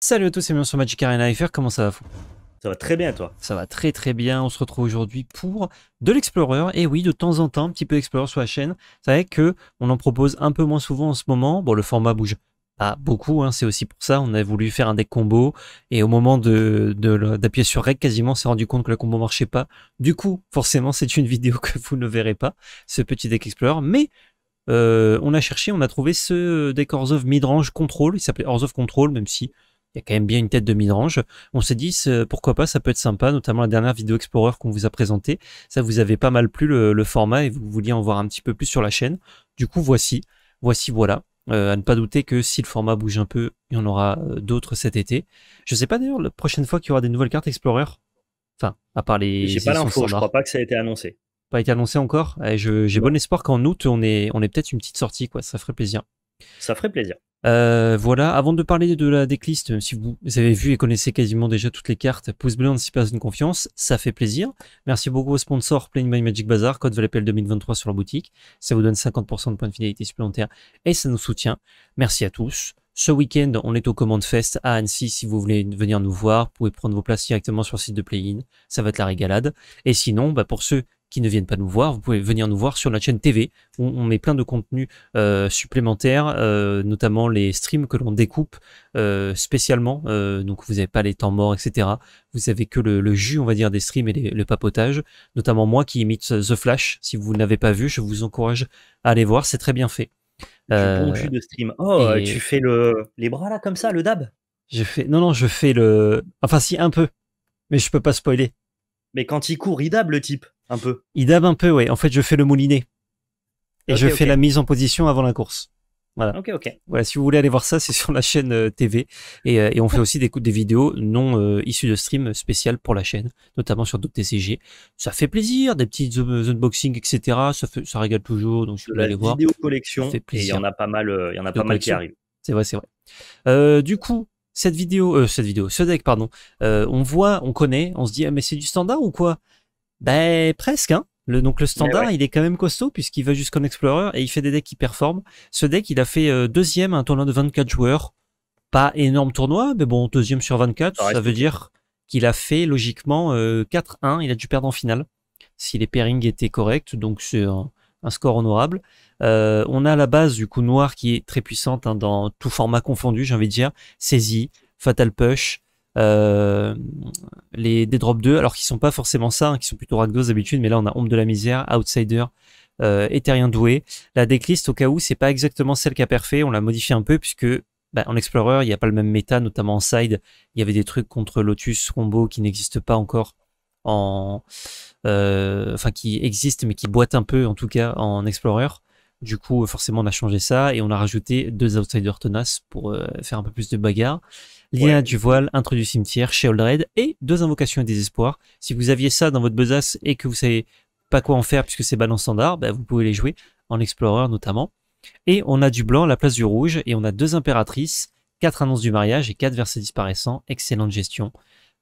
Salut à tous c'est bienvenue sur Magic Arena FR, comment ça va Ça va très bien toi Ça va très très bien, on se retrouve aujourd'hui pour de l'Explorer, et oui de temps en temps un petit peu d'Explorer sur la chaîne, c'est vrai que on en propose un peu moins souvent en ce moment, bon le format bouge pas beaucoup, hein, c'est aussi pour ça, on a voulu faire un deck combo, et au moment d'appuyer de, sur REC quasiment, on s'est rendu compte que le combo marchait pas, du coup forcément c'est une vidéo que vous ne verrez pas, ce petit deck Explorer, mais euh, on a cherché, on a trouvé ce deck Horse of Midrange Control, il s'appelait Horse of Control, même si il y a quand même bien une tête de midrange. On s'est dit, pourquoi pas, ça peut être sympa, notamment la dernière vidéo Explorer qu'on vous a présentée. Ça vous avait pas mal plu le, format et vous vouliez en voir un petit peu plus sur la chaîne. Du coup, voici, voici, voilà. Euh, à ne pas douter que si le format bouge un peu, il y en aura euh, d'autres cet été. Je sais pas d'ailleurs la prochaine fois qu'il y aura des nouvelles cartes Explorer. Enfin, à part les. J'ai pas l'info, je crois pas que ça a été annoncé. Pas été annoncé encore. Eh, j'ai bon espoir qu'en août, on ait, on ait peut-être une petite sortie, quoi. Ça ferait plaisir. Ça ferait plaisir. Euh, voilà, avant de parler de la decklist, si vous avez vu et connaissez quasiment déjà toutes les cartes, pouce bleu, une confiance, ça fait plaisir. Merci beaucoup aux sponsors Playing by Magic Bazaar, code l'appel 2023 sur la boutique. Ça vous donne 50% de points de fidélité supplémentaires et ça nous soutient. Merci à tous. Ce week-end, on est au Command Fest à Annecy. Si vous voulez venir nous voir, vous pouvez prendre vos places directement sur le site de Play-in. Ça va être la régalade. Et sinon, bah pour ceux ne viennent pas nous voir, vous pouvez venir nous voir sur la chaîne TV. où on met plein de contenus euh, supplémentaires, euh, notamment les streams que l'on découpe euh, spécialement. donc vous n'avez pas les temps morts, etc. Vous avez que le, jus, on va dire, des streams et le papotage. Notamment moi qui imite The Flash. Si vous n'avez pas vu, je vous encourage à aller voir. C'est très bien fait. jus de stream. Oh, tu fais le les bras là comme ça, le dab. Je fais non non, je fais le enfin si un peu, mais je peux pas spoiler. Mais quand il court, il dab le type. Un peu. Il dab un peu, ouais. En fait, je fais le moulinet. Et je fais la mise en position avant la course. Voilà. Ok, ok. Voilà, si vous voulez aller voir ça, c'est sur la chaîne euh, TV. Euh, et, on fait aussi des, des vidéos non euh, issues de stream spéciales pour la chaîne, notamment sur DocTCG. Ça fait plaisir, des petits unboxings, etc. Ça, ça régale toujours, donc je peux aller voir. Vidéo collection, il y en a pas mal, il y en a pas mal qui arrivent. C'est vrai, c'est vrai. du coup, cette vidéo, cette vidéo, ce deck, pardon, on voit, on connaît, on se dit, ah, mais c'est du standard ou quoi ben presque. Hein. donc le standard, eh il est quand même costaud puisqu'il va jusqu'en Explorer et il fait des decks qui performent. Ce deck, il a fait euh, deuxième à un tournoi de 24 joueurs. Pas énorme tournoi, mais bon, deuxième sur 24, ça veut dire qu'il a fait logiquement 4-1. Euh, il a dû perdre en finale si les pairings étaient corrects, donc c'est un, score honorable. Euh, on a la base du coup noir qui est très puissante hein, dans tout format confondu, j'ai envie de dire. Saisie, Fatal Push, euh, les, des drop 2, alors qu'ils sont pas forcément ça, hein, qui sont plutôt ragdos d'habitude, mais là on a Homme de la Misère, Outsider, euh, Doué. La decklist, au cas où, c'est pas exactement celle qu'a Perfait, on l'a modifié un peu, puisque bah, en Explorer, il n'y a pas le même méta, notamment en side. Il y avait des trucs contre Lotus Combo qui n'existent pas encore en. Euh, enfin, qui existent, mais qui boitent un peu, en tout cas, en Explorer. Du coup, forcément, on a changé ça et on a rajouté deux Outsiders tenaces pour euh, faire un peu plus de bagarre. Lien du voile, entre du cimetière, chez Oldred et deux invocations à désespoir. Si vous aviez ça dans votre besace et que vous savez pas quoi en faire puisque c'est balance standard, bah, vous pouvez les jouer en explorer notamment. Et on a du blanc la place du rouge et on a deux impératrices, quatre annonces du mariage et quatre versets disparaissants. Excellente gestion.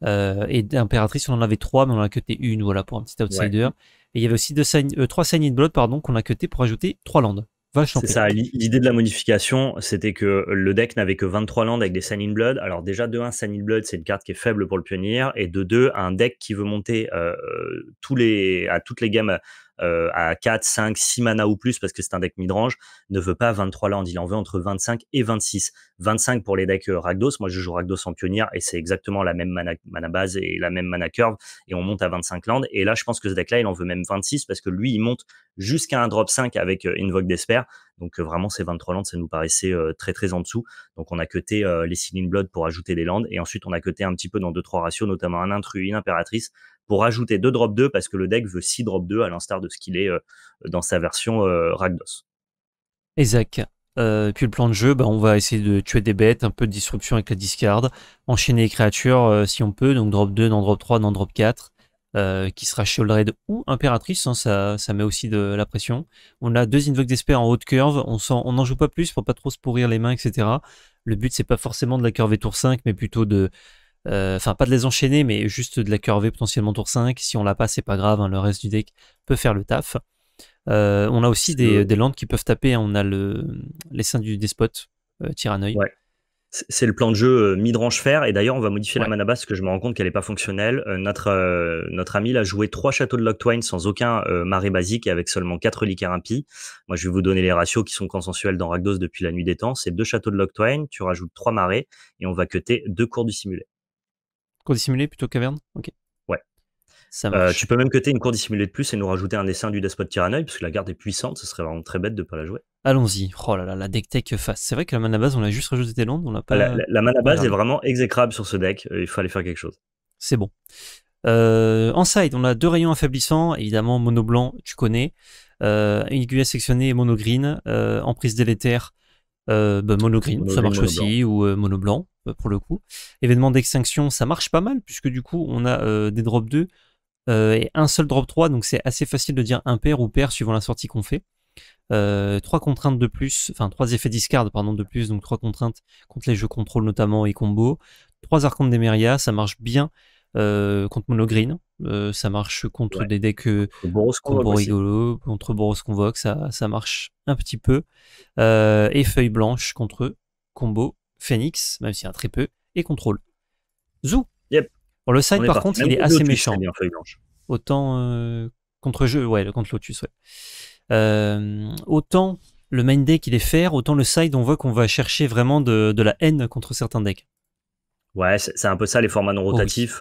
Euh, et d'impératrices, on en avait trois, mais on en a coté une voilà, pour un petit outsider. Et il y avait aussi deux euh, trois Sign de Blood pardon, qu'on a cuté pour ajouter trois landes. C'est ça, l'idée de la modification, c'était que le deck n'avait que 23 landes avec des Sign Blood. Alors déjà, de un, Sign Blood, c'est une carte qui est faible pour le pionnier, et de 2, un deck qui veut monter euh, tous les, à toutes les gammes euh, à 4, 5, 6 mana ou plus, parce que c'est un deck midrange, ne veut pas 23 lands. Il en veut entre 25 et 26. 25 pour les decks euh, Ragdos. Moi, je joue Ragdos en pionnière et c'est exactement la même mana, base et la même mana curve. Et on monte à 25 lands. Et là, je pense que ce deck-là, il en veut même 26 parce que lui, il monte jusqu'à un drop 5 avec euh, Invoke Despair. Donc vraiment, ces 23 landes, ça nous paraissait très très en dessous. Donc on a cuté les Cylind Blood pour ajouter des landes et ensuite on a cuté un petit peu dans deux trois ratios, notamment un intrus, une impératrice, pour ajouter deux drop 2 parce que le deck veut 6 drop 2 à l'instar de ce qu'il est euh, dans sa version euh, Ragdos. Et Zach, euh, puis le plan de jeu, bah, on va essayer de tuer des bêtes, un peu de disruption avec la discard, enchaîner les créatures si on peut, donc drop 2, non drop 3, non drop 4, qui sera Shield ou Impératrice, sans hein, ça, ça, met aussi de la pression. On a deux Invoke d'Esper en haute curve, on n'en joue pas plus pour pas trop se pourrir les mains, etc. Le but c'est pas forcément de la curve tour 5, mais plutôt de, euh, enfin, pas de les enchaîner, mais juste de la curver potentiellement tour 5. Si on l'a pas, c'est pas grave. Hein, le reste du deck peut faire le taf. Euh, on a aussi des, landes qui peuvent taper. on a le, les seins du despote, euh, C'est le plan de jeu euh, mid fer. Et d'ailleurs, on va modifier la mana base parce que je me rends compte qu'elle n'est pas fonctionnelle. notre, notre ami a joué trois châteaux de Locktwine sans aucun marais basique et avec seulement quatre liqueurs Moi, je vais vous donner les ratios qui sont consensuels dans Ragdos depuis la nuit des temps. C'est deux châteaux de twain tu rajoutes trois marais et on va cuter deux cours du simulé cour dissimulée plutôt caverne Ok. Ouais. Ça euh, tu peux même coter une cour dissimulée de plus et nous rajouter un dessin du Despot Tyrannoï, puisque la garde est puissante, ce serait vraiment très bête de ne pas la jouer. Allons-y. Oh là là, la deck tech face. C'est vrai que la mana base, on l'a juste rajouté des landes, on l'a pas. La, la, la mana base est vraiment exécrable sur ce deck, euh, il fallait faire quelque chose. C'est bon. Euh, en side, on a deux rayons affaiblissants, évidemment, mono blanc, tu connais. Euh, une aiguille sectionnée et mono green. en euh, prise délétère, euh, bah, mono green, ça marche aussi, ou euh, mono blanc euh, pour le coup. Événement d'extinction, ça marche pas mal puisque du coup on a des drops 2 et un seul drop 3, donc c'est assez facile de dire impair ou pair suivant la sortie qu'on fait. trois contraintes de plus, enfin trois effets discard pardon de plus, donc trois contraintes contre les jeux contrôle notamment et combo. Trois archontes d'Emeria, ça marche bien euh, contre Mono Green. Euh, ça marche contre des decks combo euh, contre Boros Convoque, ça, ça marche un petit peu. et feuilles blanches contre combo, Phoenix, même si un très peu, et Contrôle. Zou yep. le side, par contre, il est assez méchant. autant contre jeu, ouais, contre Lotus, ouais. autant le main deck il est fair, autant le side on voit qu'on va chercher vraiment de, la haine contre certains decks. Ouais, c'est un peu ça les formats non oh rotatifs.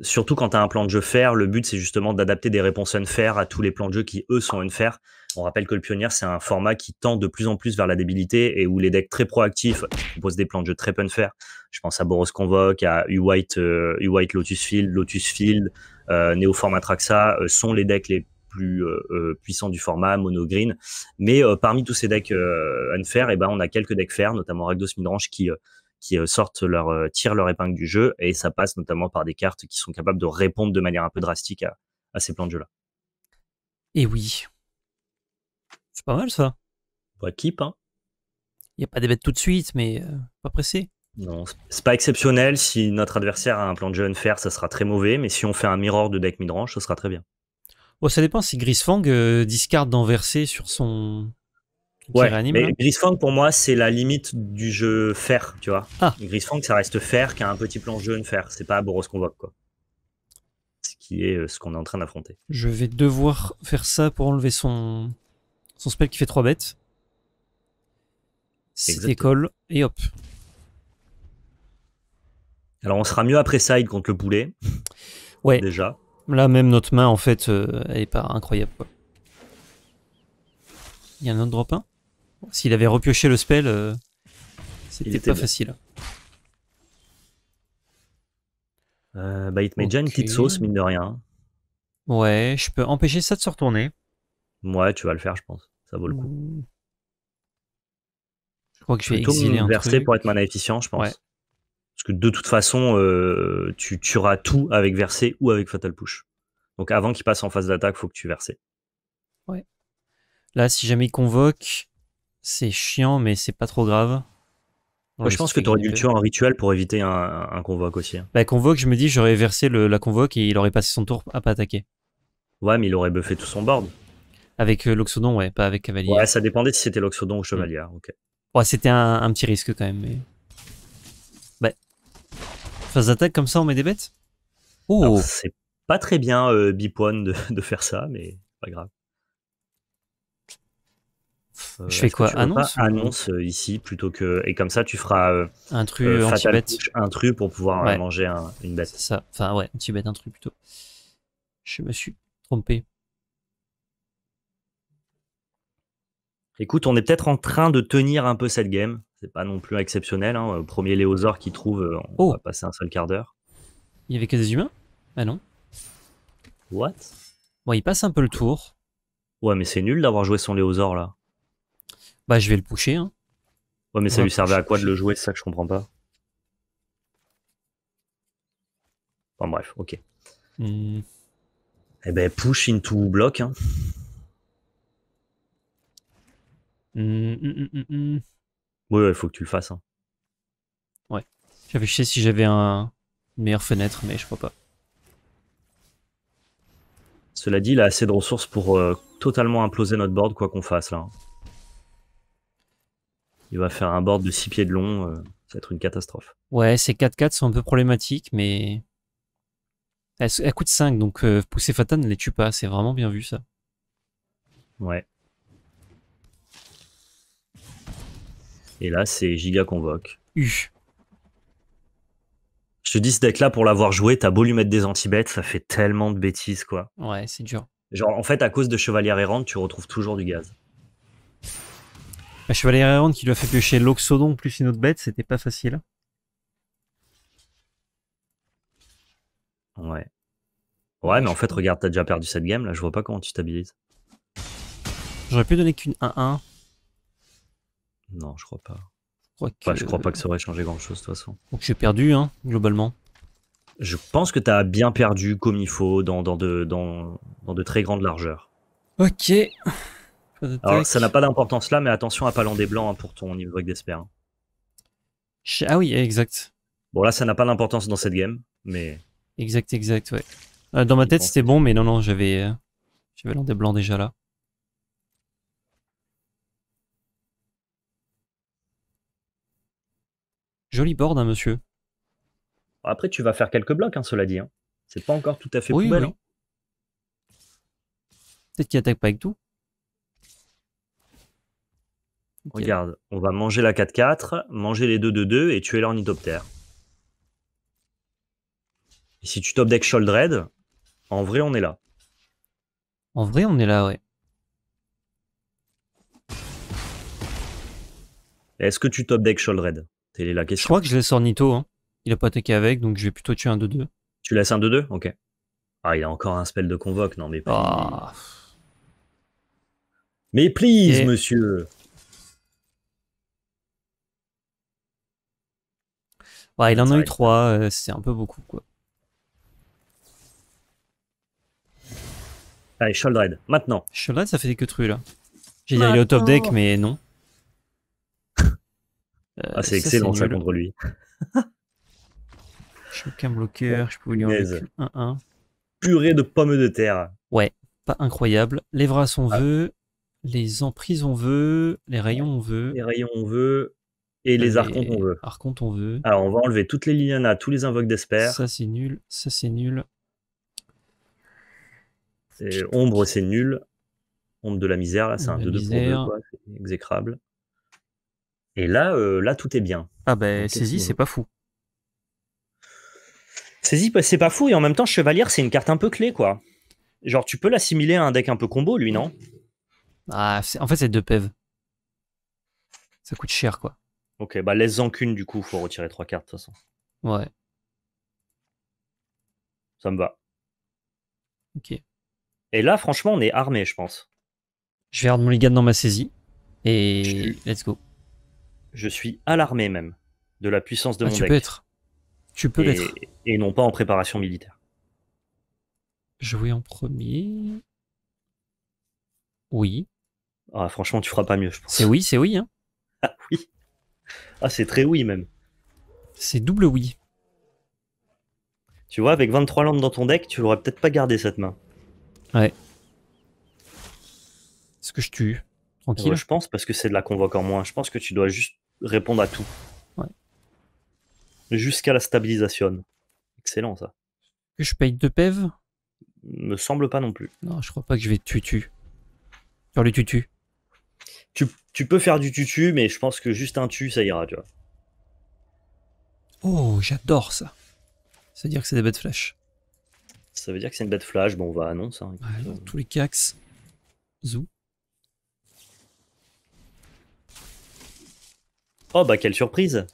surtout quand tu as un plan de jeu fair, le but c'est justement d'adapter des réponses unfair à tous les plans de jeu qui eux sont unfair. On rappelle que le pionnier c'est un format qui tend de plus en plus vers la débilité et où les decks très proactifs proposent des plans de jeu très unfair. Je pense à Boros Convoque, à U-White, U-White euh, Lotus Field, Lotus Field, euh, Neo Format Traxa euh, sont les decks les plus euh, euh du format, mono green. Mais parmi tous ces decks euh, unfair, et eh ben, on a quelques decks fair, notamment Ragdos Midrange, qui qui euh, sortent leur euh, tire leur épingle du jeu et ça passe notamment par des cartes qui sont capables de répondre de manière un peu drastique à, ces plans de jeu là. Et oui, c'est pas mal ça. Pour équipe, hein. Il n'y a pas des bêtes tout de suite, mais euh, pas pressé. Non, c'est pas exceptionnel. Si notre adversaire a un plan de jeu faire, ça sera très mauvais. Mais si on fait un mirror de deck midrange, ça sera très bien. Bon, ça dépend si Grisfang discard discarde d'enverser sur son Ouais, mais hein. Grisfang pour moi c'est la limite du jeu fer, tu vois. Ah. Grisfang ça reste fer qui a un petit plan jaune fer, c'est pas Boros Convoque quoi. Ce qui est euh, ce qu'on est en train d'affronter. Je vais devoir faire ça pour enlever son son spell qui fait trois bêtes. C'est école et hop. Alors on sera mieux après side contre le poulet. Ouais. Déjà. Là même notre main en fait euh, elle est pas incroyable quoi. Il y a un autre drop 1 s'il avait repioché le spell, euh, c'était pas facile. Euh, bah, il te met une petite sauce, mine de rien. Ouais, je peux empêcher ça de se retourner. Ouais, tu vas le faire, je pense. Ça vaut le coup. Je crois que je vais exiler un verser pour être efficient je pense. Parce que de toute façon, euh, tu tueras tout avec verser ou avec fatal push. Donc avant qu'il passe en phase d'attaque, faut que tu verses. Ouais. Là, si jamais il convoque, c'est chiant, mais c'est pas trop grave. je pense que tu aurais dû tuer en rituel pour éviter un, convoque aussi. La hein. bah, convoque, je me dis, j'aurais versé la convoque et il aurait passé son tour à pas attaquer. Ouais, mais il aurait buffé tout son board. Avec euh, l'Oxodon, ouais, pas avec Cavalier. Ouais, ça dépendait si c'était l'Oxodon ou Chevalier, mm. ok. Ouais, c'était un, petit risque quand même. Mais... Bah. Phase d'attaque comme ça, on met des bêtes Oh C'est pas très bien, euh, Bipone, de faire ça, mais pas grave. Euh, je fais quoi Annonce Annonce euh, ici plutôt que. Et comme ça, tu feras. Euh, un truc bête Un truc pour pouvoir manger une bête. ça. Enfin, ouais, anti-bête, un truc plutôt. Je me suis trompé. Écoute, on est peut-être en train de tenir un peu cette game. C'est pas non plus exceptionnel. Hein, premier Léosaur qui trouve, on oh. va passer un seul quart d'heure. Il y avait que des humains Ah non. What Bon, il passe un peu le tour. Ouais, mais c'est nul d'avoir joué son Léosaur là. Bah, je vais le pusher. Hein. Ouais, mais ça lui servait à quoi de le jouer C'est ça que je comprends pas. Enfin, bref, ok. Hmm. Eh ben, push into block. Hein. Hmm, hmm, oui, il faut que tu le fasses. Hein. Ouais. J'avais sais si j'avais un... une meilleure fenêtre, mais je crois pas. Cela dit, il a assez de ressources pour euh, totalement imploser notre board, quoi qu'on fasse là. Hein. Il va faire un board de 6 pieds de long. Euh, ça va être une catastrophe. Ouais, ces 4-4 sont un peu problématiques, mais. Elle, coûte 5, donc euh, pousser Fatan ne les tue pas. C'est vraiment bien vu, ça. Ouais. Et là, c'est Giga Convoque. U. Je te dis, ce deck-là, pour l'avoir joué, t'as beau lui mettre des anti-bêtes, ça fait tellement de bêtises, quoi. Ouais, c'est dur. Genre, en fait, à cause de Chevalière Errante, tu retrouves toujours du gaz. La Chevalier Errant qui lui a fait piocher l'Oxodon plus une autre bête, c'était pas facile. Ouais. Ouais, mais en fait, regarde, t'as déjà perdu cette game, là, je vois pas comment tu stabilises. J'aurais pu donner qu'une 1-1. Non, je crois pas. Je crois, pas que ça aurait changé grand chose, de toute façon. Donc j'ai perdu, hein, globalement. Je pense que t'as bien perdu comme il faut dans, dans, de, dans, dans de très grandes largeurs. Ok. Alors, ça n'a pas d'importance là, mais attention à pas des blanc hein, pour ton niveau d'espère hein. Ah oui, exact. Bon, là, ça n'a pas d'importance dans cette game, mais. Exact, exact, ouais. Euh, dans ma tête, c'était bon, mais non, non, j'avais. Euh, j'avais des blancs déjà là. Joli board, hein, monsieur. Après, tu vas faire quelques blocs, cela dit. C'est pas encore tout à fait poubelle. Peut-être qu'il attaque pas avec tout. Regarde, on va manger la 4-4, manger les 2-2-2 et tuer l'ornithoptère. Et si tu top deck Sholdred, en vrai, on est là. En vrai, on est là, ouais. Est-ce que tu top deck Sholdred question. Je crois que je laisse Ornito. Hein. Il a pas attaqué avec, donc je vais plutôt tuer un 2-2. Tu laisses un 2-2 Ok. Ah, il a encore un spell de convoque, non mais pas. Ah. Mais please, monsieur Ouais, bah, il en a eu trois, euh, c'est un peu beaucoup quoi. Allez, Sholdred, maintenant. Sholdred, ça fait que trucs là. J'ai dit il est au top deck, mais non. ah, c'est euh, excellent ça contre lui. Choc un bloqueur, je peux lui enlever 1-1. Purée de pommes de terre. Ouais, pas incroyable. Les bras on ah. veut, les emprises on veut, les rayons on veut. Les rayons on veut, et les archontes, on veut. Archontes, on veut. Alors, on va enlever toutes les Liliana, tous les invoques d'Esper. Ça, c'est nul. Ça, c'est nul. ombre, c'est nul. Ombre de la misère, là, c'est un 2-2 pour C'est exécrable. Et là, euh, là, tout est bien. Ah, ben, bah, saisie, c'est pas fou. Saisie, bah, c'est pas fou. Et en même temps, chevalier c'est une carte un peu clé, quoi. Genre, tu peux l'assimiler à un deck un peu combo, lui, non Ah, en fait, c'est deux pev. Ça coûte cher, quoi. Ok, bah laisse-en qu'une du coup, faut retirer trois cartes de toute façon. Ouais. Ça me va. Ok. Et là, franchement, on est armé, je pense. Je vais mon mulligan dans ma saisie. Et let's go. Je suis alarmé même de la puissance de ah, mon tu Peux être. Tu peux l'être. Et non pas en préparation militaire. Jouer en premier. Oui. Ah, franchement, tu feras pas mieux, je pense. C'est oui, c'est oui. Hein. Ah, c'est très oui même. C'est double oui. Tu vois, avec 23 lampes dans ton deck, tu l'aurais peut-être pas gardé cette main. Ouais. Est-ce que je tue Tranquille. je pense parce que c'est de la convoque en moins. Je pense que tu dois juste répondre à tout. Ouais. Jusqu'à la stabilisation. Excellent ça. Que je paye 2 PEV Me semble pas non plus. Non, je crois pas que je vais tutu. Sur le tutu tu, peux faire du tutu, mais je pense que juste un tu, ça ira, tu vois. Oh, j'adore ça. Ça veut dire que c'est des bêtes flash. Ça veut dire que c'est une bête flash. Bon, on va annoncer. Hein. tous les cax. Zou. Oh, bah, quelle surprise.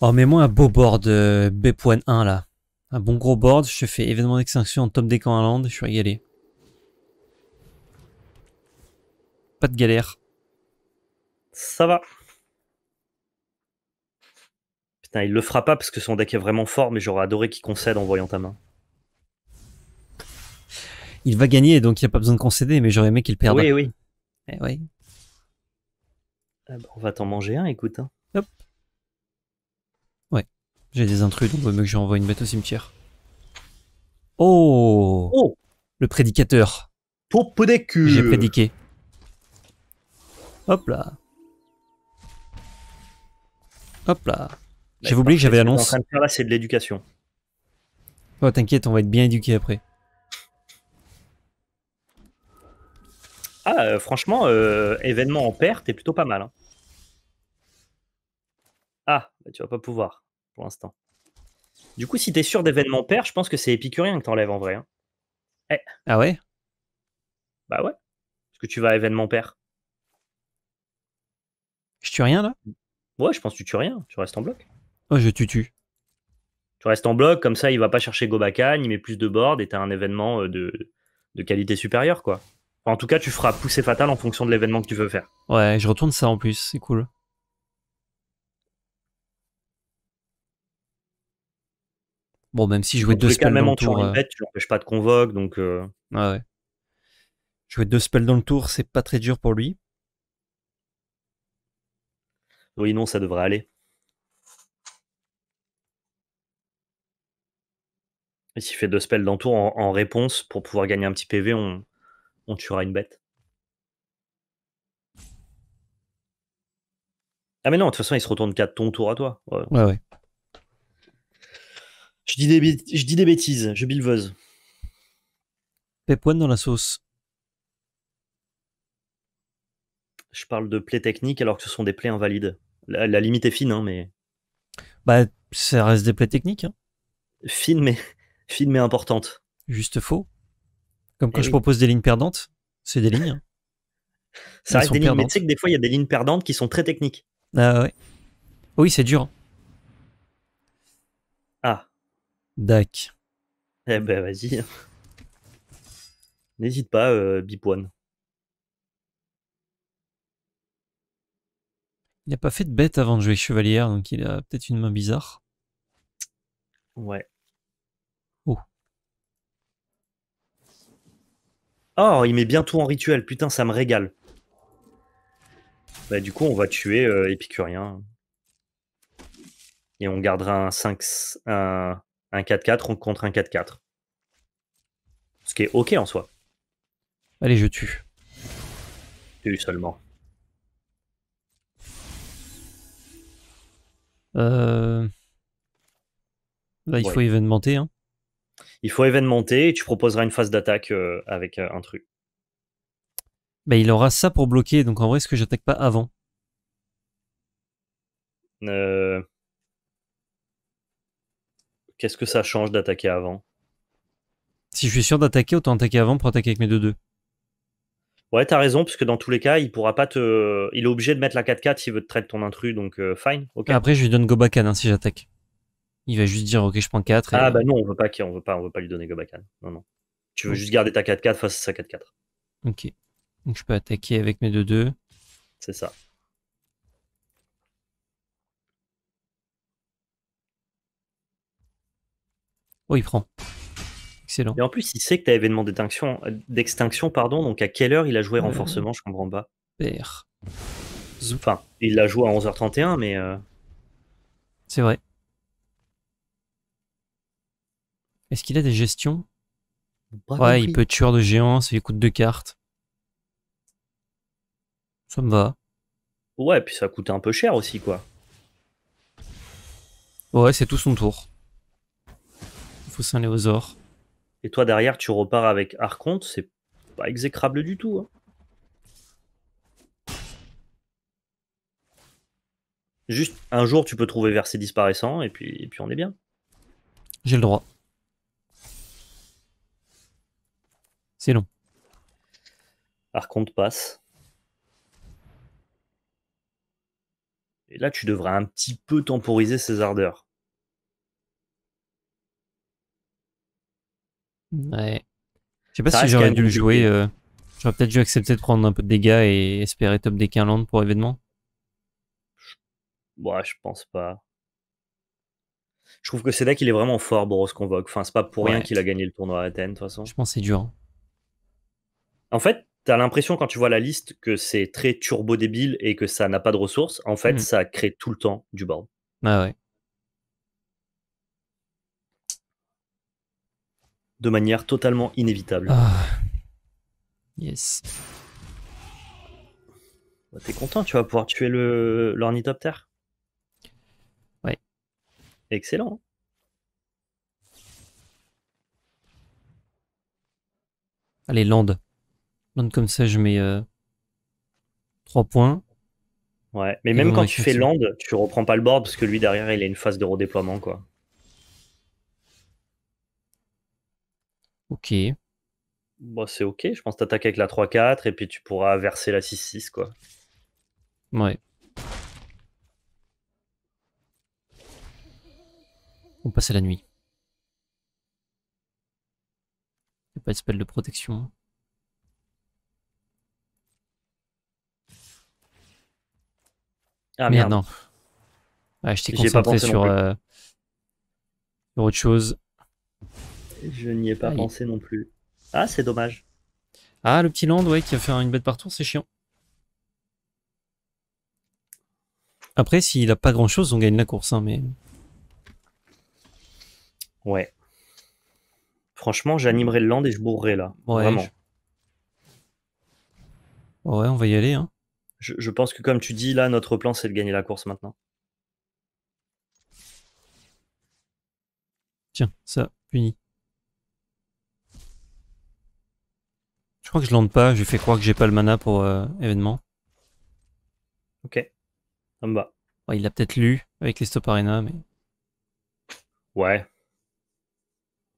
Oh, mais moi un beau board euh, B.1 là. Un bon gros board. Je fais événement d'extinction en top des camps à land. Je suis régalé. Pas de galère. Ça va. Putain, il le fera pas parce que son deck est vraiment fort, mais j'aurais adoré qu'il concède en voyant ta main. Il va gagner, donc il n'y a pas besoin de concéder, mais j'aurais aimé qu'il perde. Oui, oui. Eh ah bah, on va t'en manger un, écoute. Hein. Hop. Ouais, j'ai des intrus, donc vaut mieux que j'envoie une bête au cimetière. Oh, oh Le prédicateur. J'ai prédiqué. Hop là. Hop là. Bah, J'ai oublié que j'avais annoncé... en train de faire là, c'est de l'éducation. Oh, t'inquiète, on va être bien éduqué après. Ah, euh, franchement, euh, événement en perte t'es plutôt pas mal. Hein. Ah, bah, tu vas pas pouvoir pour l'instant. Du coup, si t'es sûr d'événement père je pense que c'est épicurien que t'enlèves en vrai. Hein. Eh. Ah ouais Bah ouais. Est-ce que tu vas à événement père Je tue rien là Ouais, je pense que tu tues rien, tu restes en bloc. Ouais, ah, je tue Tu restes en bloc, comme ça il va pas chercher Gobakan, il met plus de board et t'as un événement euh, de, de qualité supérieure, quoi. en tout cas, tu feras pousser fatal en fonction de l'événement que tu veux faire. Ouais, je retourne ça en plus, c'est cool. Bon, même si jouer deux spells dans le tour. Euh. tu n'empêches pas de convoque, donc. Euh... ouais. Jouer deux spells dans le tour, c'est pas très dur pour lui. Oui, non, ça devrait aller. Et s'il fait deux spells d'entour en, en, réponse pour pouvoir gagner un petit PV, on, tuera une bête. Ah mais non, de toute façon, il se retourne quatre ton tour à toi. Ouais, ouais. Je, dis des je dis des bêtises, je bilveuse. Pépouane dans la sauce. Je parle de plaies techniques alors que ce sont des plaies invalides. La, limite est fine, hein, mais. Bah, ça reste des plaies techniques. Hein. Fine, mais, fine, mais importante. Juste faux. Comme quand eh je propose des lignes perdantes, c'est des lignes. Hein. ça reste des lignes, mais tu sais que des fois, il y a des lignes perdantes qui sont très techniques. Ah ouais. Oui, c'est dur. Hein. Ah. Dac. Eh ben, vas-y. N'hésite pas, euh, Il n'a pas fait de bête avant de jouer chevalière, donc il a peut-être une main bizarre. Ouais. Oh. Oh, il met bien tout en rituel. Putain, ça me régale. Bah, du coup, on va tuer euh, Épicurien. Et on gardera un 5, un, un 4-4 contre un 4-4. Ce qui est OK en soi. Allez, je tue. Tue seulement. Euh, bah, il faut événementer. Hein. Il faut événementer et tu proposeras une phase d'attaque euh, avec euh, un truc. Bah, il aura ça pour bloquer, donc en vrai, est-ce que j'attaque pas avant Qu'est-ce que ça change d'attaquer avant Si je suis sûr d'attaquer, autant attaquer avant pour attaquer avec mes deux 2 Ouais, t'as raison, parce que dans tous les cas, il pourra pas te. Il est obligé de mettre la 4-4 s'il veut te traiter ton intrus, donc euh, fine. Après, je lui donne Gobakan hein, si j'attaque. Il va juste dire, ok, je prends 4. Ah euh, bah non, on veut pas, on veut pas, on veut pas lui donner Gobakan. Non, non. Tu veux juste garder ta 4-4 face à sa 4-4. Ok. Donc je peux attaquer avec mes 2-2. C'est ça. Oh, il prend. Et en plus, il sait que t'as événement d'extinction, pardon, donc à quelle heure il a joué renforcement, je comprends pas. Enfin, il la joué à 11h31, mais. Euh. C'est vrai. Est-ce qu'il a des gestions Ouais, il peut tueur de géants, il coûte deux cartes. Ça me va. Ouais, puis ça coûte un peu cher aussi, quoi. Ouais, c'est tout son tour. Il faut aux et toi derrière tu repars avec Arconte, c'est pas exécrable du tout. Hein. Juste un jour, tu peux trouver verset disparaissant et puis, et puis on est bien. J'ai le droit. C'est long. Arconte passe. Et là, tu devrais un petit peu temporiser ses ardeurs. Mm. Ouais. Je sais pas si j'aurais dû le jouer. Euh, j'aurais peut-être dû accepter de prendre un peu de dégâts et espérer top des Quinland pour événement. Ouais, je pense pas. Je trouve que c'est là il est vraiment fort, Boros Convoque. Enfin, c'est pas pour rien qu'il a gagné le tournoi à Athènes, de toute façon. Je pense que c'est dur. Hein. En fait, t'as l'impression, quand tu vois la liste, que c'est très turbo débile et que ça n'a pas de ressources. En fait, mm. ça crée tout le temps du board. Ah ouais ouais. de manière totalement inévitable. Ah. Yes. Bah, t'es content, tu vas pouvoir tuer le l'ornithoptère. Ouais. Excellent. Allez, land. Land comme ça, je mets 3 euh, points. Ouais, mais même quand tu fais land, tu reprends pas le board parce que lui derrière, il a une phase de redéploiement, quoi. Ok. Bon, bah, c'est ok, je pense que t'attaques avec la 3-4 et puis tu pourras verser la 6-6, quoi. Ouais. On passe à la nuit. Y'a pas de spell de protection. Ah merde, non. Ah, je t'ai concentré sur, euh, sur autre chose. Je n'y ai pas ah, pensé non plus. Ah, c'est dommage. Ah, le petit land, ouais, qui a fait une bête par tour, c'est chiant. Après, s'il a pas grand chose, on gagne la course, hein, mais. Ouais. Franchement, j'animerai le land et je bourrerai là. vraiment. Ouais, on va y aller. Hein. Je, pense que, comme tu dis, là, notre plan, c'est de gagner la course maintenant. Tiens, ça puni. Je crois que je lande pas, je lui fais croire que j'ai pas le mana pour euh, événement. Ok, ça me va. il l'a peut-être lu avec les Stop Arena, mais. Ouais.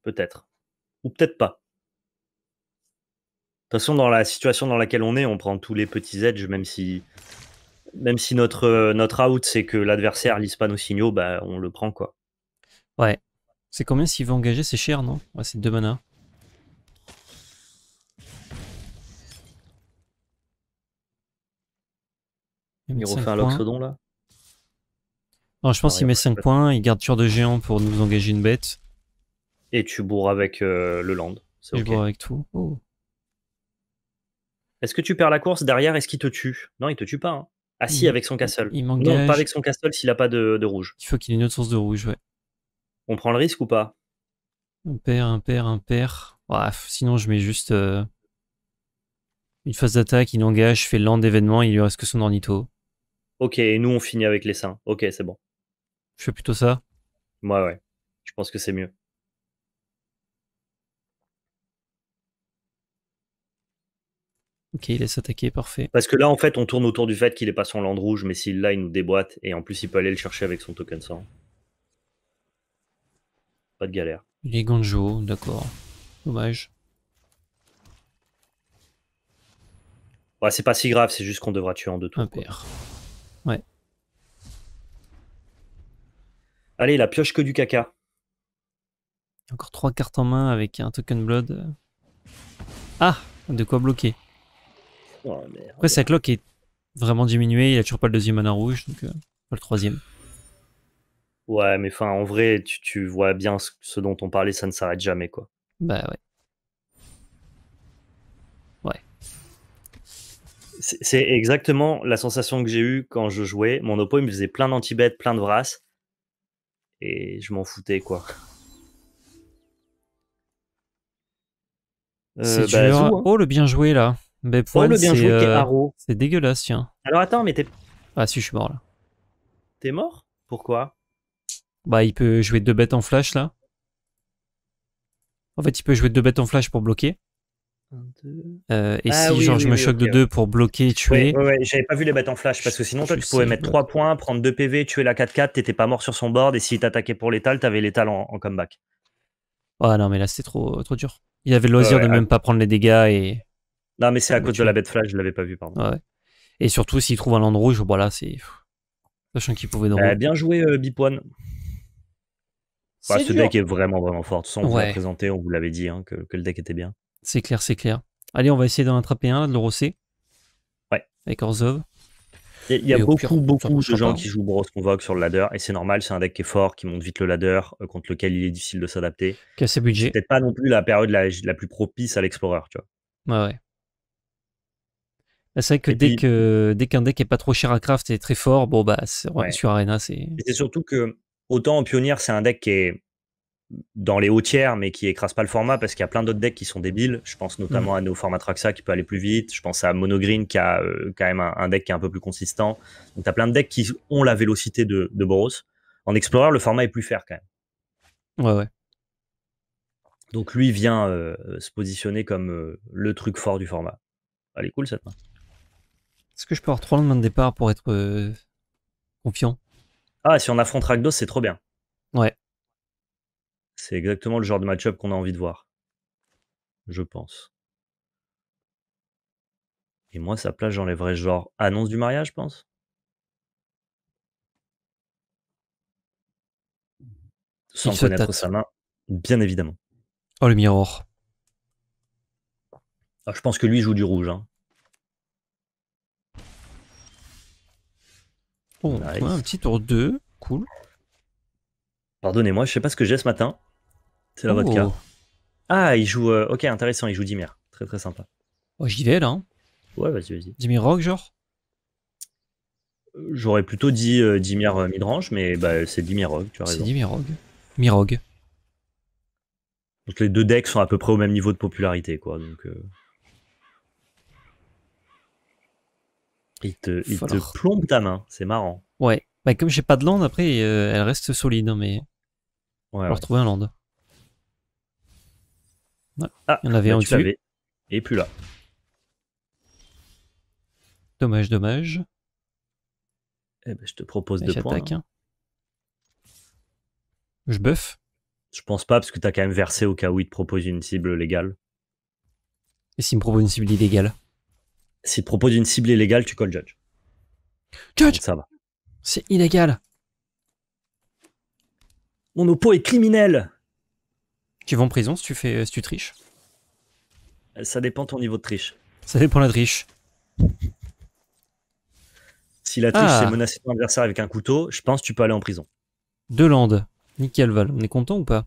Peut-être. Ou peut-être pas. De toute façon, dans la situation dans laquelle on est, on prend tous les petits edges, même si, même si notre, euh, notre out, c'est que l'adversaire lise pas nos signaux, bah, on le prend, quoi. Ouais. C'est combien s'il veut engager C'est cher, non Ouais, c'est deux manas Il, refait un Loxodon là je pense qu'il met 5 points, il garde Tueur de Géant pour nous engager une bête. Et tu bourres avec euh, le land. Je avec tout. Oh. Est-ce que tu perds la course derrière Est-ce qu'il te tue Non, il te tue pas. assis hein. Ah si, avec son castle. Il non, pas avec son castle s'il a pas de, rouge. Il faut qu'il ait une autre source de rouge, ouais. On prend le risque ou pas Un père, un père, un père. sinon je mets juste euh, une phase d'attaque, il engage, fait fais land événement il lui reste que son ornito. Ok, et nous on finit avec les seins. Ok, c'est bon. Je fais plutôt ça. Ouais, ouais. Je pense que c'est mieux. Ok, il laisse attaquer, parfait. Parce que là, en fait, on tourne autour du fait qu'il est pas son land rouge, mais s'il là, il nous déboîte. Et en plus, il peut aller le chercher avec son token 100. Pas de galère. Il est d'accord. Dommage. Ouais, c'est pas si grave, c'est juste qu'on devra tuer en deux tours. Ouais. Allez, la pioche que du caca. Encore trois cartes en main avec un token blood. Ah De quoi bloquer. Oh, Après, sa cloque est vraiment diminuée. Il a toujours pas le deuxième mana rouge, donc euh, pas le troisième. Ouais, mais enfin, en vrai, tu, vois bien ce, dont on parlait, ça ne s'arrête jamais, quoi. Bah ouais. C'est exactement la sensation que j'ai eue quand je jouais. Mon oppo, il me faisait plein d'anti-bêtes, plein de vras. Et je m'en foutais, quoi. Oh, le bien joué, là. oh, le bien joué, euh, C'est dégueulasse, tiens. Alors, attends, mais t'es... Ah, si, je suis mort, là. T'es mort Pourquoi Bah, il peut jouer deux bêtes en flash, là. En fait, il peut jouer deux bêtes en flash pour bloquer. Euh, et ah si genre je me choque de 2 pour bloquer, et tuer. j'avais pas vu les bêtes en flash parce que sinon toi tu pouvais mettre 3 points, prendre 2 PV, tuer la 4-4, t'étais pas mort sur son board et si t'attaquait pour l'étal, t'avais l'étal en, comeback. Ah non mais là c'était trop, euh, trop dur. Il avait le loisir de même pas prendre les dégâts et. Non mais c'est à cause de la bête flash, je l'avais pas vu, pardon. Et surtout s'il trouve un land rouge, voilà, c'est. Sachant qu'il pouvait eh, bien joué euh, bipone. Bah, ce deck est vraiment vraiment fort. toute façon on vous l'a présenté, on vous l'avait dit hein, que le deck était bien. C'est clair, c'est clair. Allez, on va essayer d'en attraper un, de le rosser. Ouais. Avec Orzov. Il y a, beaucoup, beaucoup de gens qui jouent Bros Convoque sur le ladder, et c'est normal, c'est un deck qui est fort, qui monte vite le ladder, euh, contre lequel il est difficile de s'adapter. C'est Peut-être pas non plus la période la, plus propice à l'explorer, tu vois. Ouais, ouais. Bah, c'est vrai que dès, qu'un deck est pas trop cher à craft et très fort, bon bah sur Arena c'est. C'est surtout que autant en pionnière c'est un deck qui est dans les hauts tiers, mais qui écrase pas le format parce qu'il y a plein d'autres decks qui sont débiles. Je pense notamment mm. à nos formats Traxa qui peut aller plus vite. Je pense à Monogreen qui a euh, quand même un, deck qui est un peu plus consistant. Donc tu as plein de decks qui ont la vélocité de, Boros. En Explorer, le format est plus fair quand même. Ouais, ouais. Donc lui vient euh, se positionner comme euh, le truc fort du format. Elle est cool cette main. Est-ce que je peux avoir trois lendemains de départ pour être confiant Ah, si on affronte Rakdos, c'est trop bien. Ouais. C'est exactement le genre de match-up qu'on a envie de voir. Je pense. Et moi, sa place, j'enlèverais genre annonce du mariage, je pense. Sans connaître sa main, bien évidemment. Oh, le miroir. Ah, je pense que lui joue du rouge. Hein. Oh, un petit tour 2. Cool. Pardonnez-moi, je sais pas ce que j'ai ce matin. C'est la vodka. Oh. Ah, il joue. Euh, ok, intéressant, il joue Dimir. Très très sympa. Oh, J'y vais là. Hein. Ouais, vas-y, vas-y. genre euh, J'aurais plutôt dit euh, Dimir Midrange, mais bah, c'est Dimir tu as raison. C'est Dimir Mirog. Donc les deux decks sont à peu près au même niveau de popularité, quoi. Donc. Il te, plombe ta main, c'est marrant. Ouais, bah, comme j'ai pas de land, après elle reste solide, hein, mais on va retrouver un land. Ah, il avait bah, un Et plus là. Dommage, dommage. Eh ben, je te propose deux points. Hein. Je buffe Je pense pas, parce que as quand même versé au cas où il te propose une cible légale. Et s'il me propose une cible illégale S'il te propose une cible illégale, tu calls judge. Judge Ça va. C'est illégal. Mon oppo est criminel tu vas en prison si tu, fais, si tu triches euh, Ça dépend ton niveau de triche. Ça dépend la triche. Si la triche, ah. c'est menacer ton adversaire avec un couteau, je pense que tu peux aller en prison. De l'Ande. Nickel on est content ou pas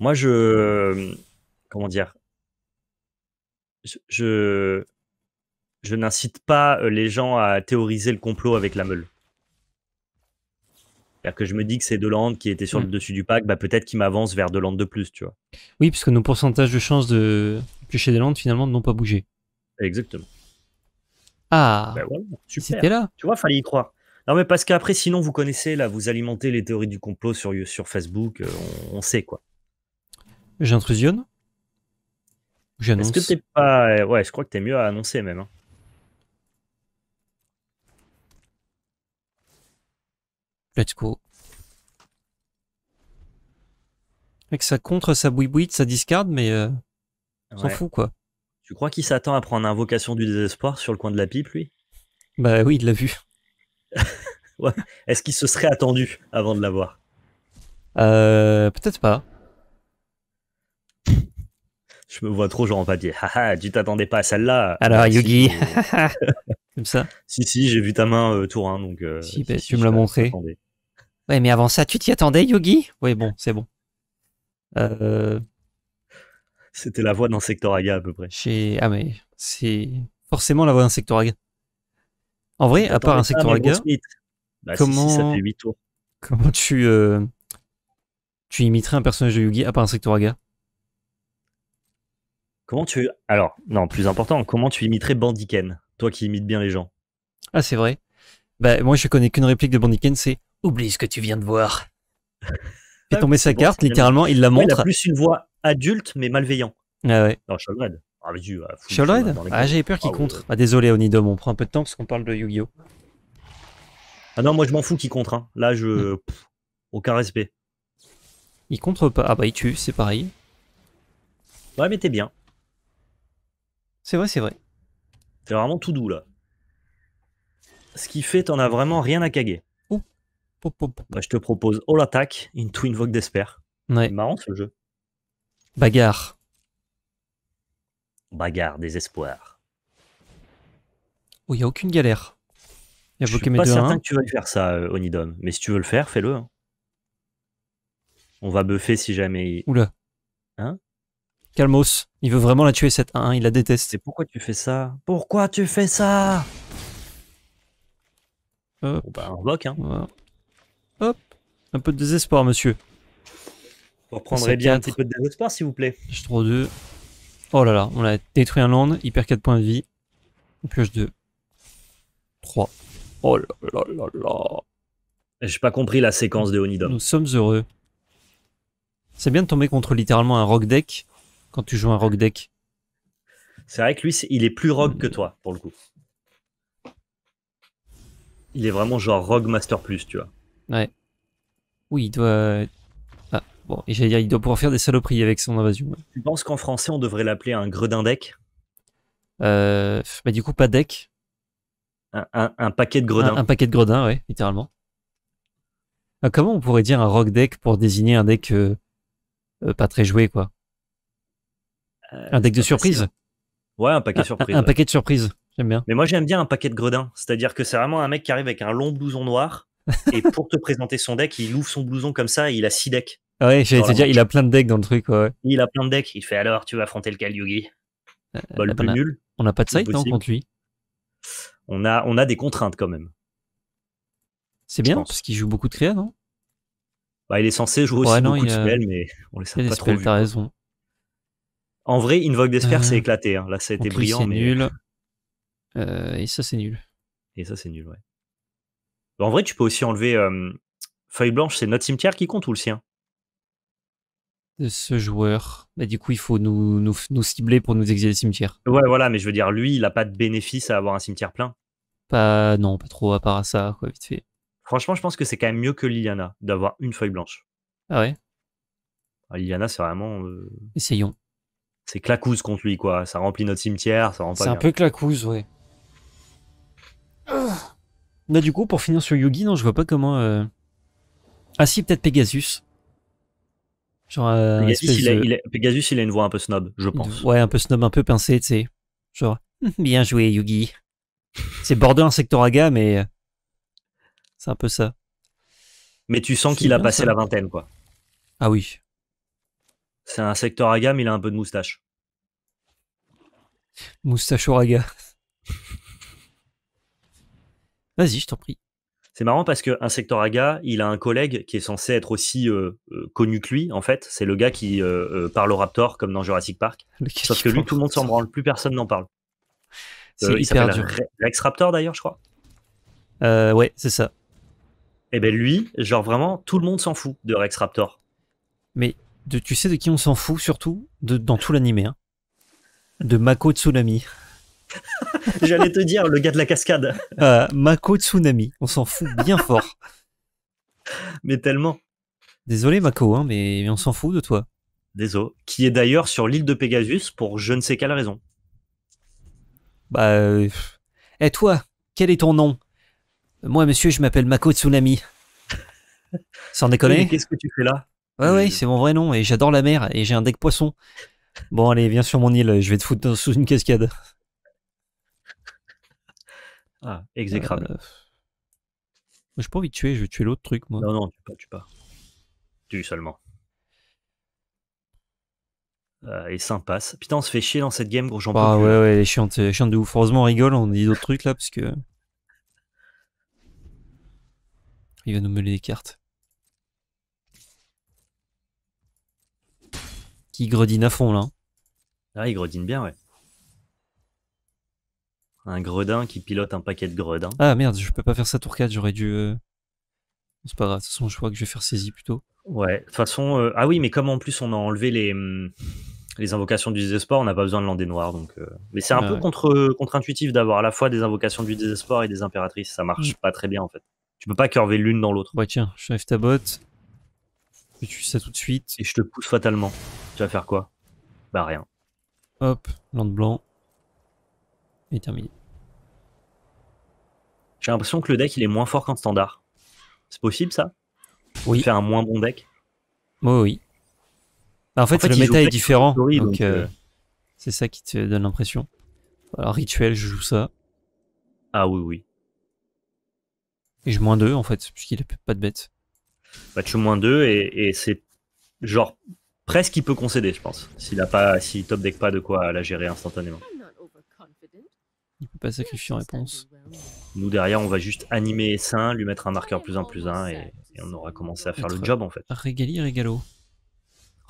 Moi, je. Comment dire Je. Je n'incite pas euh, les gens à théoriser le complot avec la meule. C'est-à-dire que je me dis que c'est Deland qui était sur le mm. dessus du pack, bah peut-être qu'il m'avance vers Deland de plus, tu vois. Oui, puisque nos pourcentages de chances de piocher Deland finalement n'ont pas bougé. Exactement. Ah, bah ouais, c'était là. Tu vois, fallait y croire. Non mais parce qu'après, sinon vous connaissez là, vous alimentez les théories du complot sur, Facebook, euh, on, sait quoi. J'intrusionne. J'annonce. Est-ce que t'es pas, ouais, je crois que t'es mieux à annoncer même. Hein. Que Avec sa contre, sa bouibouite, sa discard, mais euh, on s'en fout quoi. Tu crois qu'il s'attend à prendre invocation du désespoir sur le coin de la pipe, lui Bah oui, il l'a vu. Est-ce qu'il se serait attendu avant de l'avoir euh, Peut-être pas. Je me vois trop genre en papier. Haha, tu t'attendais pas à celle-là. Alors, si, Yugi. Comme ça. Si, si, j'ai vu ta main euh, tour 1, donc. Euh, bah, si tu me l'as montré. Ouais, mais avant ça, tu t'y attendais, Yogi Oui, bon, c'est bon. Euh, C'était la voix d'un Sectoraga à peu près. Ah, mais c'est forcément la voix d'un Sectoraga. En vrai, à part un Sectoraga, bah, comment... ça fait 8 comment tu, euh, tu imiterais un personnage de Yogi, à part un Sectoraga Comment tu. Alors, non, plus important, comment tu imiterais Bandiken Toi qui imites bien les gens. Ah, c'est vrai. Bah, moi, je connais qu'une réplique de Bandiken, c'est Oublie ce que tu viens de voir. Fait tomber ah, sa carte, littéralement, il la montre. il a plus une voix adulte, mais malveillant. Ah ouais. Ah, Ah, ah j'avais peur qu'il ah, contre. Ah, désolé, Onidom, on prend un peu de temps parce qu'on parle de Yu-Gi-Oh! Ah non, moi je m'en fous qu'il contre. Hein. Là, je. Hmm. aucun respect. Il contre pas. Ah bah, il tue, c'est pareil. Ouais, mais t'es bien. C'est vrai, c'est vrai. T'es vraiment tout doux là. Ce qui fait, t'en as vraiment rien à caguer. Bah, je te propose All Attack into Invoke Despair. C'est marrant ce jeu. Bagarre. Bagarre, désespoir. Oh, il n'y a aucune galère. Il je suis pas certain hein. que tu veuilles faire ça, euh, Onidom. Mais si tu veux le faire, fais-le. Hein. On va buffer si jamais. Oula. Hein Calmos, il veut vraiment la tuer cette 1, il la déteste. C'est pourquoi tu fais ça Pourquoi tu fais ça bah, On bah, hein. Hop, un peu de désespoir, monsieur. On reprendrez bien un petit peu de désespoir, s'il vous plaît. Je 3 2. Oh là là, on a détruit un land, il perd 4 points de vie. On pioche 2. 3. Oh là là là là. J'ai pas compris la séquence de Onidon. Nous sommes heureux. C'est bien de tomber contre littéralement un rock deck quand tu joues un rock deck. C'est vrai que lui, il est plus rogue que toi, pour le coup. Il est vraiment genre rogue master plus, tu vois. Ouais. Oui, il doit. Euh, ah, bon, dire, il doit pouvoir faire des saloperies avec son invasion. Tu penses qu'en français, on devrait l'appeler un gredin deck euh, bah, Du coup, pas deck. Un, paquet de gredins. Un, paquet de gredins, ouais, littéralement. Ah, comment on pourrait dire un rock deck pour désigner un deck euh, euh, pas très joué, quoi Un deck de surprise Ouais, un paquet de surprise. Un, paquet de surprise, j'aime bien. Mais moi, j'aime bien un paquet de gredins. C'est-à-dire que c'est vraiment un mec qui arrive avec un long blouson noir et pour te présenter son deck, il ouvre son blouson comme ça et il a 6 decks. Ah ouais, j'allais te dire, il a plein de decks dans le truc. Ouais. Il a plein de decks. Il fait alors, tu vas affronter lequel, Yugi euh, bah, le plus on nul. On n'a pas de side, contre lui on a, on a des contraintes quand même. C'est bien, parce qu'il joue beaucoup de créa, non bah, Il est censé jouer aussi beaucoup de mais on les sait pas trop. T'as raison. En vrai, Invoke Despair, euh... c'est éclaté. Hein. Là, ça a été brillant. nul. Euh, et ça, c'est nul. Et ça, c'est nul, ouais. Bah, en vrai, tu peux aussi enlever feuille blanche, c'est notre cimetière qui compte ou le sien de ce joueur. Bah, du coup, il faut nous, cibler pour nous exiler le cimetière. Ouais, voilà, mais je veux dire, lui, il n'a pas de bénéfice à avoir un cimetière plein. Pas, non, pas trop, à part à ça, quoi, vite fait. Franchement, je pense que c'est quand même mieux que Liliana d'avoir une feuille blanche. Ah ouais ah, Liliana, c'est vraiment. Euh Essayons. C'est clacouze contre lui, quoi. Ça remplit notre cimetière, ça rend C'est un peu clacouze, ouais. Bah, du coup, pour finir sur Yugi, non, je vois pas comment... Euh, ah si, peut-être Pegasus. Genre, euh, Pegasus, il a, une voix un peu snob, je pense. Ouais, un peu snob, un peu pincé, tu sais. Genre, bien joué, Yugi. C'est Border aga mais... Euh, c'est un peu ça. Mais tu sens qu'il a passé la vingtaine, quoi. Ah oui. C'est un secteur aga, mais il a un peu de moustache. Moustache au raga Vas-y, je t'en prie. C'est marrant parce que secteur Aga, il a un collègue qui est censé être aussi euh, euh, connu que lui, en fait. C'est le gars qui euh, parle au Raptor, comme dans Jurassic Park. parce Sauf que lui, tout le monde s'en branle, plus personne n'en parle. C'est hyper dur. Rex Raptor, d'ailleurs, je crois. ouais, c'est ça. Et eh ben lui, genre vraiment, tout le monde s'en fout de Rex Raptor. Mais de, tu sais de qui on s'en fout, surtout de, Dans tout l'animé. Hein. de Mako Tsunami. J'allais te dire, le gars de la cascade. Euh, Mako Tsunami, on s'en fout bien fort. Mais tellement. Désolé Mako, hein, mais on s'en fout de toi. Désolé. Qui est d'ailleurs sur l'île de Pegasus pour je ne sais quelle raison. Bah... Et euh, eh, toi, quel est ton nom Moi, monsieur, je m'appelle Mako Tsunami. Sans déconner Qu'est-ce que tu fais là Ouais, ouais, c'est mon vrai nom, et j'adore la mer, et j'ai un deck poisson. Bon, allez, viens sur mon île, je vais te foutre sous une cascade. Ah, exécrable. Euh, je pas envie de tuer, je vais tuer l'autre truc, moi. Non, non, tu pas, tu pas. Tu seulement. Euh, et ça passe. Putain, on se fait chier dans cette game, gros, j'en Ah ouais, ouais, les chiantes, de ouf. Heureusement, on rigole, on dit d'autres trucs là, parce que. Il va nous mêler les cartes. Qui gredine à fond là. Ah, il gredine bien, ouais. Un gredin qui pilote un paquet de gredins. Ah merde, je peux pas faire ça tour 4, j'aurais dû. Euh, c'est pas grave, de toute façon, je crois que je vais faire saisie plutôt. Ouais, de toute façon, euh, ah oui, mais comme en plus on a enlevé les, hum, les invocations du désespoir, on n'a pas besoin de lander noir Donc, euh, Mais c'est un ah peu contre, contre-intuitif d'avoir à la fois des invocations du désespoir et des impératrices. Ça marche mm. pas très bien en fait. Tu peux pas curver l'une dans l'autre. Ouais, tiens, je ta botte. Je tue ça tout de suite. Et je te pousse fatalement. Tu vas faire quoi Bah rien. Hop, lande blanc. J'ai l'impression que le deck il est moins fort qu'en standard. C'est possible ça Oui. Faire un moins bon deck Oui Oui, bah, en fait, le méta est différent. donc, euh, euh, c'est ça qui te donne l'impression. Alors, rituel, je joue ça. Ah oui, oui. Et je moins 2 en fait, puisqu'il a pas de bête. Bah, tu moins 2 et, et c'est genre presque il peut concéder, je pense. S'il a pas, s'il top deck pas de quoi la gérer instantanément pas en réponse. Nous derrière, on va juste animer s lui mettre un marqueur plus 1 plus un et, on aura commencé à faire le job en fait. Régali, régalo.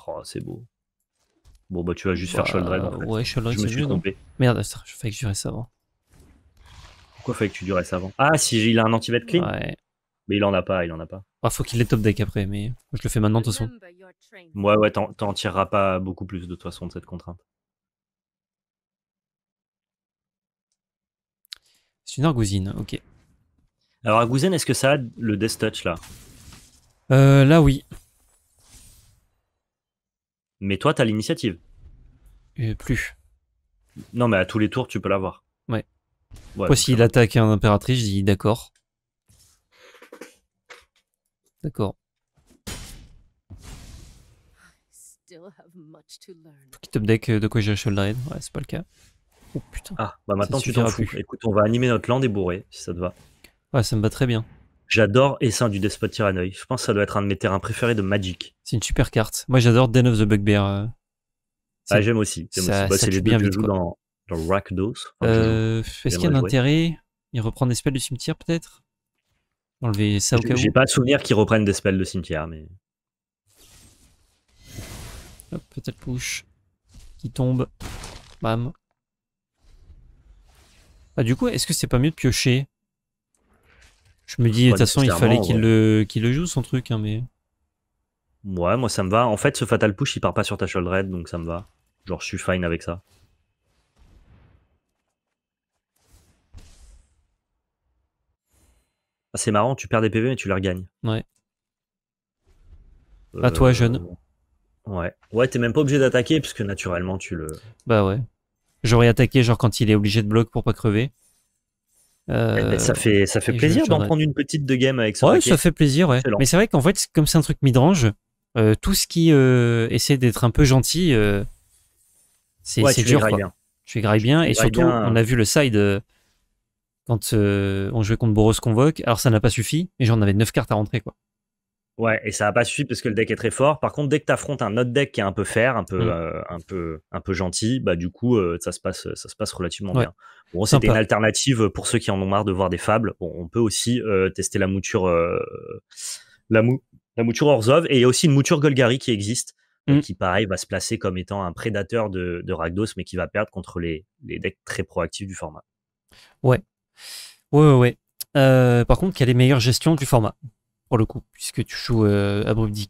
Oh, c'est beau. Bon, bah tu vas juste faire bah, Sholdred Ouais, je me suis trompé. Merde, je fais que je reste avant. Pourquoi fallait que tu durais avant Ah, si il a un anti vet clean Ouais. Mais il en a pas, il en a pas. Ah, faut qu'il ait top deck après, mais je le fais maintenant de toute façon. Ouais, ouais, t'en tireras pas beaucoup plus de toute façon de cette contrainte. C'est une argousine, ok. Alors, argousine, est-ce que ça a le Death Touch là euh, Là, oui. Mais toi, t'as l'initiative euh, Plus. Non, mais à tous les tours, tu peux l'avoir. Ouais. ouais Moi, il euh, attaque un impératrice, je dis d'accord. D'accord. Petit deck euh, de quoi j'ai Shoulder Ouais, c'est pas le cas. Oh putain. Ah, bah maintenant tu t'en fous. Écoute, on va animer notre land et bourré, si ça te va. Ouais, ça me va très bien. J'adore Essain du Despot Tyrannoy. Je pense que ça doit être un de mes terrains préférés de Magic. C'est une super carte. Moi j'adore Den of the Bugbear. Euh. Ah, j'aime aussi. Bah, c'est le bien dans, dans Rakdos. Euh, est-ce qu'il y a un intérêt Il reprend des spells du cimetière peut-être Enlever ça au cas où. J'ai pas souvenir qu'il reprenne des spells de cimetière, mais. Hop, peut-être push. Qui tombe. Bam. Ah, du coup, est-ce que c'est pas mieux de piocher Je me dis, de toute façon, il fallait qu'il le, joue son truc, hein, mais. Ouais, moi ça me va. En fait, ce Fatal Push, il part pas sur ta shoulder Red, donc ça me va. Genre, je suis fine avec ça. Ah, c'est marrant, tu perds des PV, mais tu les regagnes. Ouais. Euh, à toi, jeune. Ouais. Ouais, t'es même pas obligé d'attaquer, puisque naturellement, tu le. Bah ouais. J'aurais attaqué genre quand il est obligé de bloc pour pas crever. Euh, eh ben, ça fait, ça fait plaisir d'en prendre une petite de game avec ça. Ouais, ça fait plaisir, ouais. Mais c'est vrai qu'en fait, comme c'est un truc midrange, euh, tout ce qui euh, essaie d'être un peu gentil, c'est dur. Je fais Tu bien. et surtout, on a vu le side quand on jouait contre Boros Convoque. Alors ça n'a pas suffi, mais j'en avais 9 cartes à rentrer. quoi. Ouais, et ça n'a pas suivi parce que le deck est très fort. Par contre, dès que tu affrontes un autre deck qui est un peu fair, un peu, mm. euh, un peu, un peu gentil, bah du coup, euh, ça se passe, ça se passe relativement bien. Bon, c'était une alternative pour ceux qui en ont marre de voir des fables. on peut aussi euh, tester la mouture, la, mou mouture Orzov et il y a aussi une mouture Golgari qui existe, mm. qui pareil va se placer comme étant un prédateur de, Ragdos, mais qui va perdre contre les, decks très proactifs du format. Ouais, ouais, ouais. par contre, a les meilleures gestion du format pour le coup, puisque tu joues euh, à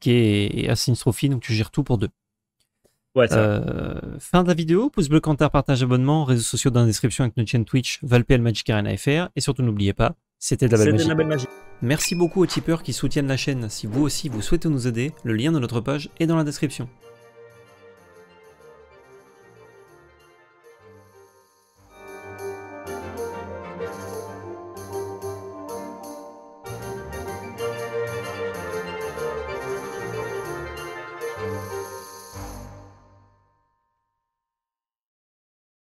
et, à donc tu gères tout pour deux. Euh, fin de la vidéo, pouce bleu quand partage abonnement, réseaux sociaux dans la description avec notre chaîne Twitch, Valpel Magic Arena FR, et surtout n'oubliez pas, c'était de la belle magie. Merci beaucoup aux tipeurs qui soutiennent la chaîne. Si vous aussi vous souhaitez nous aider, le lien de notre page est dans la description.